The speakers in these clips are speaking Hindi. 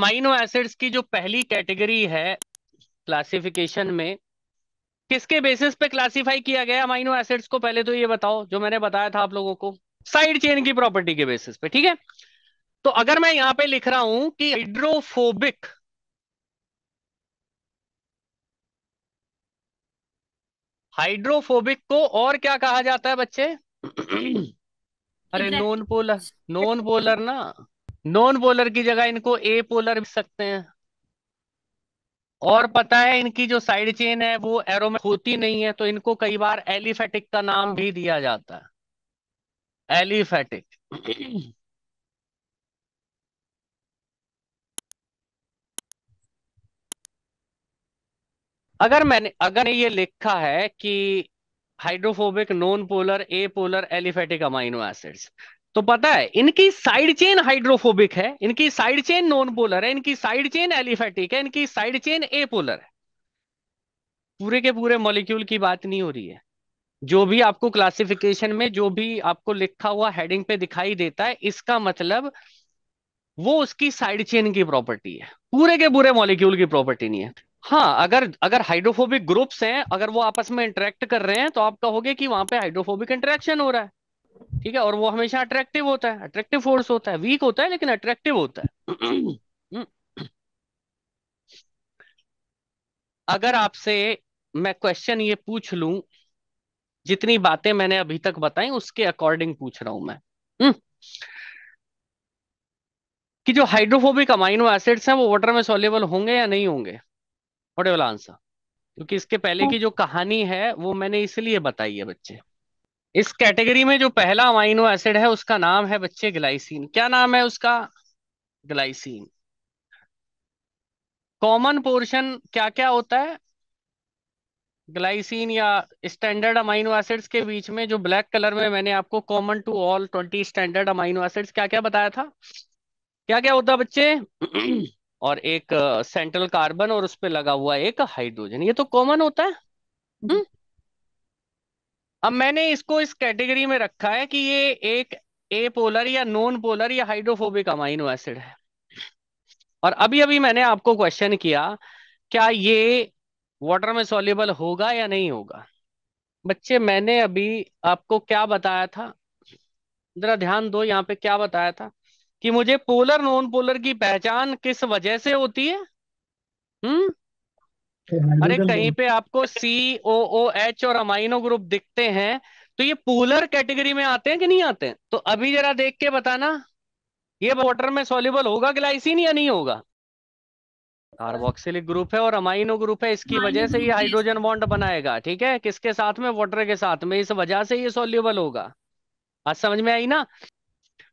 अमाइनो एसिड्स की जो पहली कैटेगरी है क्लासिफिकेशन में किसके बेसिस पे क्लासिफाई किया गया अमाइनो एसिड्स को पहले तो ये बताओ जो मैंने बताया था आप लोगों को साइड चेन की प्रॉपर्टी के बेसिस पे ठीक है तो अगर मैं यहां पे लिख रहा हूं कि हाइड्रोफोबिक हाइड्रोफोबिक को और क्या कहा जाता है बच्चे अरे नॉन पोलर नॉन पोलर ना नॉन पोलर की जगह इनको ए पोलर भी सकते हैं और पता है इनकी जो साइड चेन है वो एरो में होती नहीं है तो इनको कई बार एलिफेटिक का नाम भी दिया जाता है एलिफेटिक अगर मैंने अगर ये लिखा है कि hydrophobic non polar apolar aliphatic amino acids तो पता है इनकी साइड चेन हाइड्रोफोबिक है इनकी साइड चेन नॉन पोलर है इनकी साइड चेन एलिफेटिक है इनकी साइड चेन ए पोलर है पूरे के पूरे मॉलिक्यूल की बात नहीं हो रही है जो भी आपको क्लासिफिकेशन में जो भी आपको लिखा हुआ हेडिंग पे दिखाई देता है इसका मतलब वो उसकी साइड चेन की प्रॉपर्टी है पूरे के पूरे मॉलिक्यूल की प्रॉपर्टी नहीं है हाँ अगर अगर हाइड्रोफोबिक ग्रुप्स हैं अगर वो आपस में इंटरेक्ट कर रहे हैं तो आप कहोगे कि वहां पे हाइड्रोफोबिक इंटरेक्शन हो रहा है ठीक है और वो हमेशा अट्रैक्टिव होता है अट्रैक्टिव फोर्स होता है वीक होता है लेकिन अट्रैक्टिव होता है हम्म। अगर आपसे मैं क्वेश्चन ये पूछ लू जितनी बातें मैंने अभी तक बताई उसके अकॉर्डिंग पूछ रहा हूं मैं हम्म। कि जो हाइड्रोफोबिक अमाइनो एसिड्स हैं वो वाटर में सोलेबल होंगे या नहीं होंगे वॉट एवल आंसर क्योंकि इसके पहले की oh. जो कहानी है वो मैंने इसलिए बताई है बच्चे इस कैटेगरी में जो पहला अमाइनो एसिड है उसका नाम है बच्चे ग्लाइसिन क्या नाम है उसका ग्लाइसिन कॉमन पोर्शन क्या क्या होता है ग्लाइसिन या स्टैंडर्ड अमाइनो एसिड्स के बीच में जो ब्लैक कलर में मैंने आपको common to all twenty standard amino acids क्या क्या बताया था क्या क्या होता बच्चे और एक सेंट्रल uh, कार्बन और उस पर लगा हुआ एक हाइड्रोजन ये तो कॉमन होता है हुँ? हम्म। अब मैंने इसको इस कैटेगरी में रखा है कि ये एक ए पोलर या नॉन पोलर या हाइड्रोफोबिक अमाइनो एसिड है और अभी अभी मैंने आपको क्वेश्चन किया क्या ये वाटर में सोल्यूबल होगा या नहीं होगा बच्चे मैंने अभी आपको क्या बताया था जरा ध्यान दो यहाँ पे क्या बताया था कि मुझे पोलर नॉन पोलर की पहचान किस वजह से होती है हम्म अरे कहीं पे आपको सी ओ ओ एच और अमाइनो ग्रुप दिखते हैं तो ये पूलर कैटेगरी में आते हैं कि नहीं आते हैं तो अभी जरा देख के बताना ये वाटर में सोल्यूबल होगा ग्लाइसिन या नहीं होगा कार्बोक्सिलिक ग्रुप है और अमाइनो ग्रुप है इसकी वजह से ये हाइड्रोजन बॉन्ड बनाएगा ठीक है किसके साथ में वाटर के साथ में इस वजह से ये सोल्यूबल होगा आज समझ में आई ना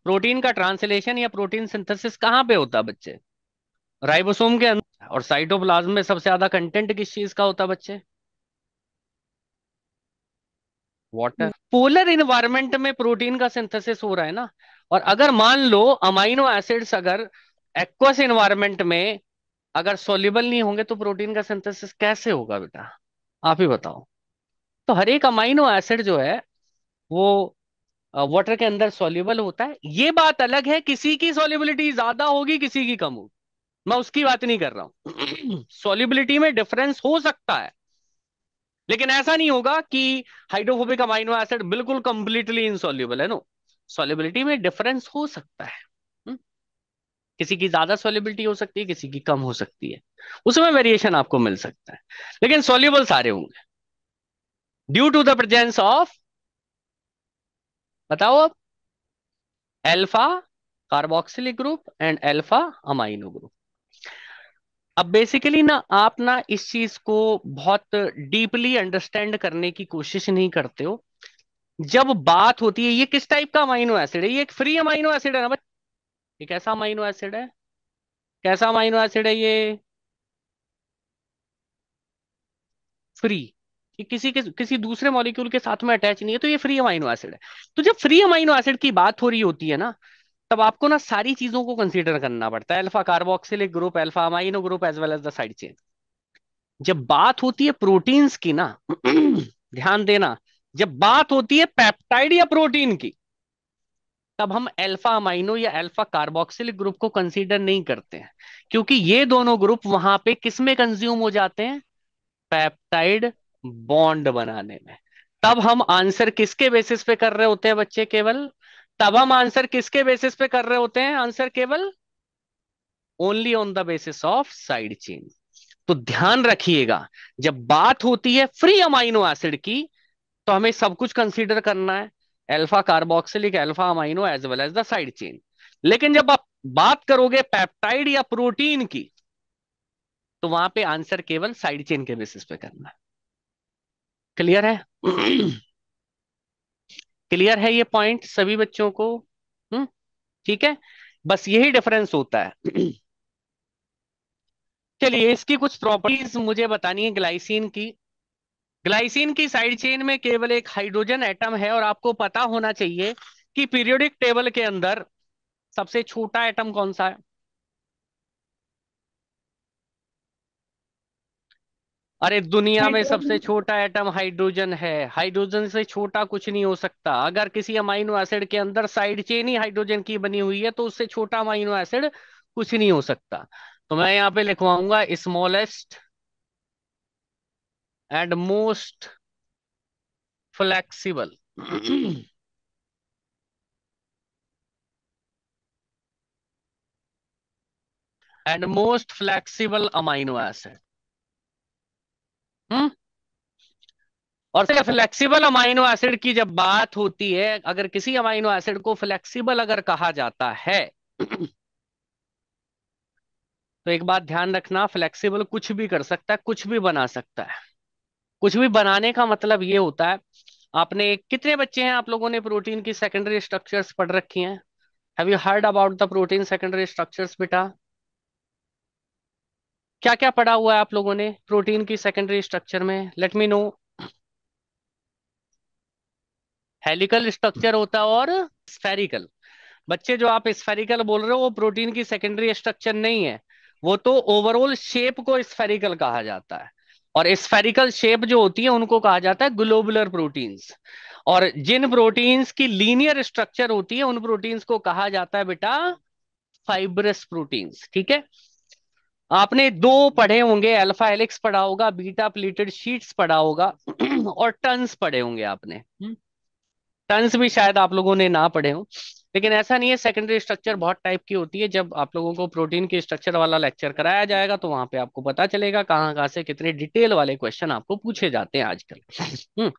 प्रोटीन का ट्रांसलेशन या प्रोटीन सिंथेसिस कहाँ पे होता है बच्चे राइबोसोम के अंदर और साइटोप्लाज्म में सबसे ज्यादा कंटेंट किस चीज का होता है बच्चे वाटर पोलर इन्वायरमेंट में प्रोटीन का सिंथेसिस हो रहा है ना और अगर मान लो अमाइनो एसिड्स अगर एक्वस इन्वायरमेंट में अगर सोल्यूबल नहीं होंगे तो प्रोटीन का सिंथेसिस कैसे होगा बेटा आप ही बताओ तो हर एक अमाइनो एसिड जो है वो वाटर के अंदर सोल्यूबल होता है ये बात अलग है किसी की सोल्यूबिलिटी ज्यादा होगी किसी की कम होगी मैं उसकी बात नहीं कर रहा हूं सोलिबिलिटी में डिफरेंस हो सकता है लेकिन ऐसा नहीं होगा कि हाइड्रोफोबिक अमाइनो एसिड बिल्कुल कंप्लीटली इनसॉल्यूबल है नो सोलिबिलिटी में डिफरेंस हो सकता है हम्म। किसी की ज्यादा सोलिबिलिटी हो सकती है किसी की कम हो सकती है उसमें वेरिएशन आपको मिल सकता है लेकिन सोल्यूबल सारे होंगे due to the presence of बताओ अब alpha carboxylic group and alpha amino group अब बेसिकली ना आप ना इस चीज को बहुत डीपली अंडरस्टैंड करने की कोशिश नहीं करते हो जब बात होती है ये किस टाइप का अमाइनो एसिड है ये एक फ्री अमाइनो एसिड है ना भाई ये कैसा अमाइनो एसिड है कैसा अमाइनो एसिड है ये फ्री ये किसी के किसी दूसरे मॉलिक्यूल के साथ में अटैच नहीं है तो ये फ्री अमाइनो एसिड है तो जब फ्री अमाइनो एसिड की बात हो रही होती है ना तब आपको ना सारी चीजों को कंसीडर करना पड़ता है alpha carboxylic group alpha amino group as well as the side chain जब बात होती है प्रोटीन्स की ना ध्यान देना जब बात होती है पेप्टाइड या प्रोटीन की तब हम अल्फा अमाइनो या अल्फा कार्बोक्सिलिक ग्रुप को कंसीडर नहीं करते हैं क्योंकि ये दोनों ग्रुप वहां पे किस में कंज्यूम हो जाते हैं पेप्टाइड बॉन्ड बनाने में तब हम आंसर किसके बेसिस पे कर रहे होते हैं बच्चे केवल तब हम आंसर किसके बेसिस पे कर रहे होते हैं आंसर केवल only on the basis of side chain तो ध्यान रखिएगा जब बात होती है फ्री अमाइनो एसिड की तो हमें सब कुछ कंसीडर करना है alpha carboxylic alpha amino as well as the side chain लेकिन जब आप बात करोगे पेप्टाइड या प्रोटीन की तो वहां पे आंसर केवल साइड चेन के बेसिस पे करना है क्लियर है क्लियर है ये पॉइंट सभी बच्चों को हम्म ठीक है बस यही डिफरेंस होता है चलिए इसकी कुछ प्रॉपर्टीज मुझे बतानी है ग्लाइसिन की ग्लाइसिन की साइड चेन में केवल एक हाइड्रोजन एटम है और आपको पता होना चाहिए कि पीरियोडिक टेबल के अंदर सबसे छोटा एटम कौन सा है अरे दुनिया में सबसे छोटा एटम हाइड्रोजन है हाइड्रोजन से छोटा कुछ नहीं हो सकता अगर किसी अमाइनो एसिड के अंदर साइड चेन ही हाइड्रोजन की बनी हुई है तो उससे छोटा अमाइनो एसिड कुछ नहीं हो सकता तो मैं यहाँ पे लिखवाऊंगा smallest and most flexible and most flexible amino acid हुँ? हम्म। और फ्लेक्सिबल अमाइनो एसिड की जब बात होती है अगर किसी अमाइनो एसिड को फ्लेक्सिबल अगर कहा जाता है तो एक बात ध्यान रखना फ्लेक्सिबल कुछ भी कर सकता है कुछ भी बना सकता है कुछ भी बनाने का मतलब ये होता है आपने कितने बच्चे हैं आप लोगों ने प्रोटीन की सेकेंडरी स्ट्रक्चर्स पढ़ रखी हैं have you heard about the protein secondary structures बेटा क्या क्या पढ़ा हुआ है आप लोगों ने प्रोटीन की सेकेंडरी स्ट्रक्चर में let me know helical structure होता है और स्फेरिकल बच्चे जो आप स्फेरिकल बोल रहे हो वो प्रोटीन की सेकेंडरी स्ट्रक्चर नहीं है वो तो ओवरऑल शेप को स्फेरिकल कहा जाता है और स्फेरिकल शेप जो होती है उनको कहा जाता है ग्लोबुलर प्रोटीन्स और जिन प्रोटीन्स की लीनियर स्ट्रक्चर होती है उन प्रोटीन्स को कहा जाता है बेटा फाइब्रस प्रोटीन्स ठीक है आपने दो पढ़े होंगे अल्फा एलिक्स पढ़ा होगा बीटा प्लेटेड शीट्स पढ़ा होगा और टर्न्स पढ़े होंगे आपने टंस हम्म। भी शायद आप लोगों ने ना पढ़े हो लेकिन ऐसा नहीं है सेकेंडरी स्ट्रक्चर बहुत टाइप की होती है जब आप लोगों को प्रोटीन के स्ट्रक्चर वाला लेक्चर कराया जाएगा तो वहां पे आपको पता चलेगा कहाँ कहाँ से कितने डिटेल वाले क्वेश्चन आपको पूछे जाते हैं आजकल हम्म।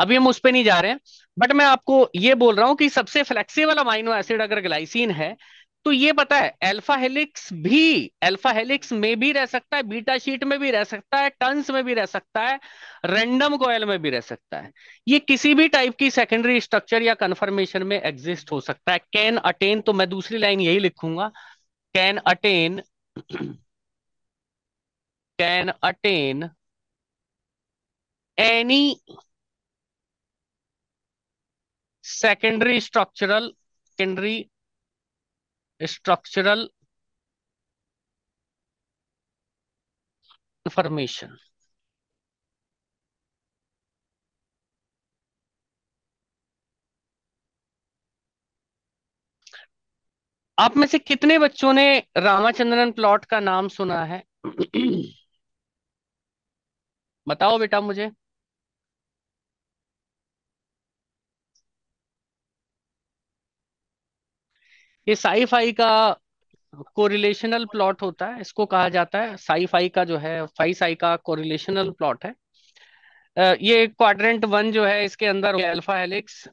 अभी हम उस पर नहीं जा रहे हैं बट मैं आपको ये बोल रहा हूँ कि सबसे फ्लेक्सीबल अमाइनो एसिड अगर ग्लाइसिन है तो ये पता है अल्फा हेलिक्स भी अल्फा हेलिक्स में भी रह सकता है बीटा शीट में भी रह सकता है टंस में भी रह सकता है रैंडम कोयल में भी रह सकता है ये किसी भी टाइप की सेकेंडरी स्ट्रक्चर या कंफर्मेशन में एग्जिस्ट हो सकता है कैन अटेन तो मैं दूसरी लाइन यही लिखूंगा can attain can attain any secondary structural secondary structural information आप में से कितने बच्चों ने रामाचंद्रन प्लॉट का नाम सुना है बताओ बेटा मुझे ये साईफाई का कोरिलेशनल प्लॉट होता है इसको कहा जाता है साईफाई का जो है फाई साई का कोरिलेशनल प्लॉट है ये क्वाड्रेंट वन जो है इसके अंदर अल्फा हेलिक्स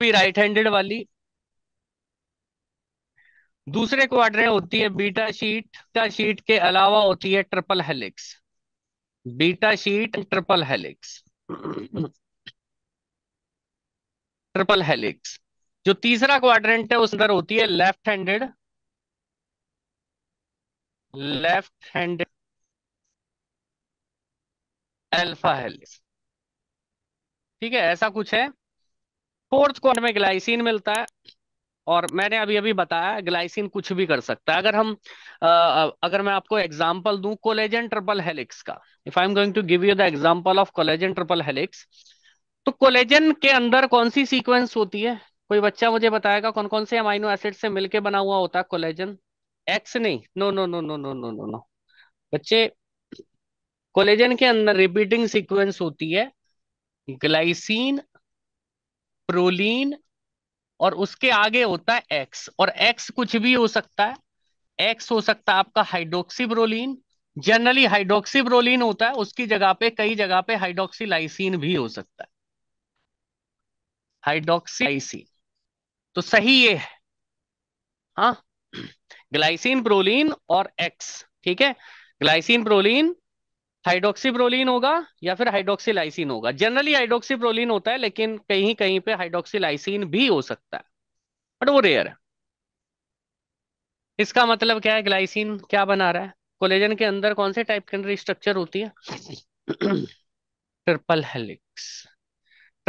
भी राइट हैंडेड वाली दूसरे क्वाड्रेंट होती है बीटा शीट बीटा शीट के अलावा होती है triple helix beta sheet triple helix triple helix जो तीसरा क्वाड्रेंट है उस अंदर होती है left handed left handed alpha helix ठीक है ऐसा कुछ है फोर्थ क्वार में ग्लाइसिन मिलता है और मैंने अभी अभी बताया ग्लाइसिन कुछ भी कर सकता है अगर हम आ, अगर मैं आपको एग्जांपल दूं कोलेजन ट्रिपल हेलिक्स का if I am going to give you the example of collagen triple helix तो कोलेजन के अंदर कौन सी सीक्वेंस होती है कोई बच्चा मुझे बताएगा कौन कौन से अमाइनो एसिड से मिलके बना हुआ होता है कोलेजन एक्स नहीं no no no no no no no no बच्चे कोलेजन के अंदर रिपीटिंग सीक्वेंस होती है ग्लाइसिन प्रोलीन और उसके आगे होता है एक्स और एक्स कुछ भी हो सकता है एक्स हो सकता है आपका हाइड्रोक्सीब्रोलिन जनरली हाइड्रोक्सीब्रोलिन होता है उसकी जगह पे कई जगह पे हाइड्रोक्सीलाइसिन भी हो सकता है हाइड्रोक्सी तो सही ये है हा ग्लाइसिन प्रोलीन और एक्स ठीक है ग्लाइसिन प्रोलीन हाइड्रोक्सी प्रोलीन होगा या फिर हाइड्रोक्सी लाइसिन होगा जनरली हाइड्रोक्सी प्रोलीन होता है लेकिन कहीं कहीं पे हाइड्रोक्सी लाइसिन भी हो सकता है बट वो रेयर है इसका मतलब क्या है ग्लाइसिन क्या बना रहा है कोलेजन के अंदर कौन से टाइप के अंदर स्ट्रक्चर होती है triple helix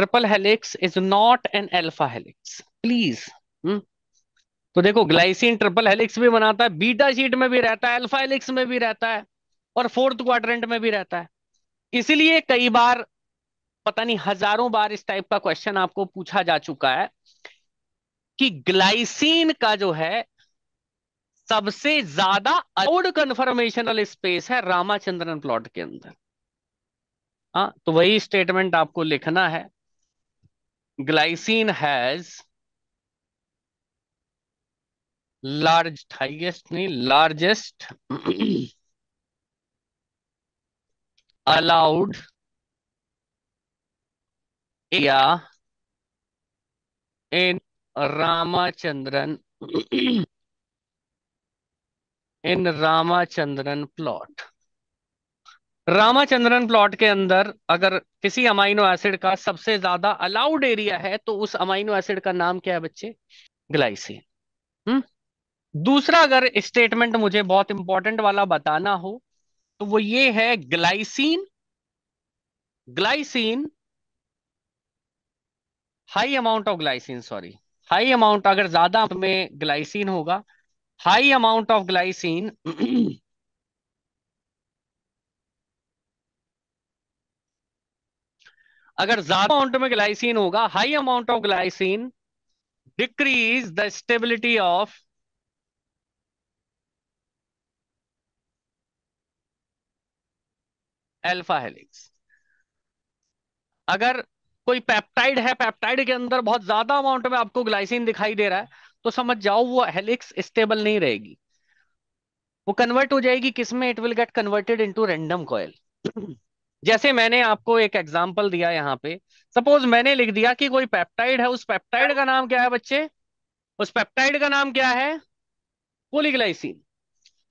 triple helix is not an alpha helix please तो देखो ग्लाइसिन ट्रिपल हेलिक्स भी बनाता है बीटा शीट में भी रहता है अल्फा हेलिक्स में भी रहता है और फोर्थ क्वाड्रेंट में भी रहता है इसलिए कई बार पता नहीं हजारों बार इस टाइप का क्वेश्चन आपको पूछा जा चुका है कि ग्लाइसिन का जो है सबसे ज्यादा अलाउड कंफर्मेशनल स्पेस है रामाचंद्रन प्लॉट के अंदर हाँ तो वही स्टेटमेंट आपको लिखना है glycine has large highest नहीं largest allowed area in Ramachandran in Ramachandran plot Ramachandran plot के अंदर अगर किसी अमाइनो एसिड का सबसे ज्यादा अलाउड एरिया है तो उस अमाइनो एसिड का नाम क्या है बच्चे ग्लाइसिन हम्म दूसरा अगर स्टेटमेंट मुझे बहुत इंपॉर्टेंट वाला बताना हो तो वो ये है glycine glycine high amount of glycine sorry high amount अगर ज्यादा में ग्लाइसिन होगा हाई अमाउंट ऑफ ग्लाइसिन अगर ज्यादा अमाउंट में ग्लाइसिन होगा high amount of glycine decrease the stability of alpha helix अगर कोई पेप्टाइड है पेप्टाइड के अंदर बहुत ज्यादा अमाउंट में आपको ग्लाइसिन दिखाई दे रहा है तो समझ जाओ वो हेलिक्स स्टेबल नहीं रहेगी वो कन्वर्ट हो जाएगी किसमें it will get converted into random coil जैसे मैंने आपको एक एग्जाम्पल दिया यहाँ पे सपोज मैंने लिख दिया कि कोई पेप्टाइड है उस पेप्टाइड का नाम क्या है बच्चे उस पेप्टाइड का नाम क्या है पोलीग्लाइसिन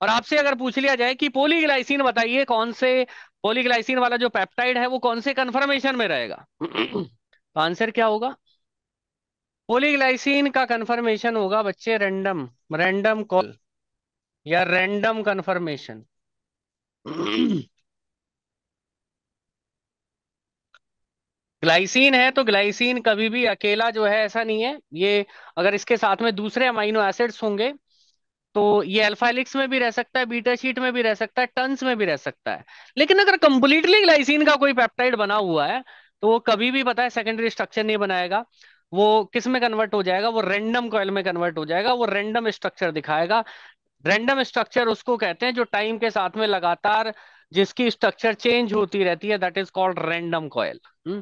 और आपसे अगर पूछ लिया जाए कि पोलीग्लाइसिन बताइए कौन से पोलीग्लाइसिन वाला जो पेप्टाइड है वो कौन से कन्फर्मेशन में रहेगा तो आंसर क्या होगा पोलीग्लाइसिन का कन्फर्मेशन होगा बच्चे रैंडम रैंडम कॉल या रैंडम कन्फर्मेशन ग्लाइसिन है तो ग्लाइसिन कभी भी अकेला जो है ऐसा नहीं है ये अगर इसके साथ में दूसरे अमाइनो एसिड्स होंगे तो ये अल्फाइलिक्स में भी रह सकता है बीटा शीट में भी रह सकता है टंस में भी रह सकता है लेकिन अगर कंप्लीटली ग्लाइसिन का कोई पेप्टाइड बना हुआ है तो वो कभी भी पता है सेकेंडरी स्ट्रक्चर नहीं बनाएगा वो किस में कन्वर्ट हो जाएगा वो रेंडम कॉयल में कन्वर्ट हो जाएगा वो रेंडम स्ट्रक्चर दिखाएगा रेंडम स्ट्रक्चर उसको कहते हैं जो टाइम के साथ में लगातार जिसकी स्ट्रक्चर चेंज होती रहती है that is called random coil